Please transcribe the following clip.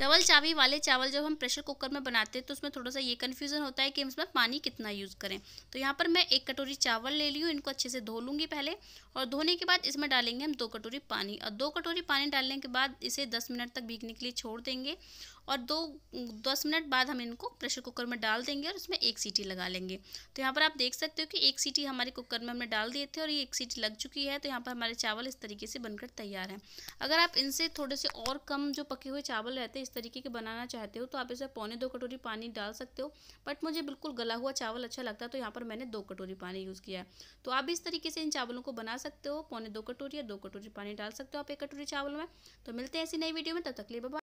double चाबी वाले चावल जब हम प्रेशर कुकर में बनाते हैं तो उसमें थोड़ा सा ये कन्फ्यूज़न होता है कि इसमें पानी कितना यूज़ करें तो यहाँ पर मैं एक कटोरी चावल ले ली हूँ इनको अच्छे से धो लूँगी पहले और धोने के बाद इसमें डालेंगे हम दो कटोरी पानी और दो कटोरी पानी डालने के बाद इसे दस मिनट तक भीगने के लिए छोड़ देंगे और दो दस मिनट बाद हम इनको प्रेशर कुकर में डाल देंगे और उसमें एक सीटी लगा लेंगे तो यहाँ पर आप देख सकते हो कि एक सीटी हमारे कुकर में हमने डाल दिए थे और ये एक सीटी लग चुकी है तो यहाँ पर हमारे चावल इस तरीके से बनकर तैयार हैं अगर आप इनसे थोड़े से और कम जो पके हुए चावल रहते हैं इस तरीके के बनाना चाहते हो तो आप इसे पौने दो कटोरी पानी डाल सकते हो बट मुझे बिल्कुल गला हुआ चावल अच्छा लगता है तो यहाँ पर मैंने दो कटोरी पानी यूज़ किया है तो आप इस तरीके से इन चावलों को बना सकते हो पौने दो कटोरी या दो कटोरी पानी डाल सकते हो आप एक कटोरी चावल में तो मिलते हैं ऐसी नई वीडियो में तब तक लिए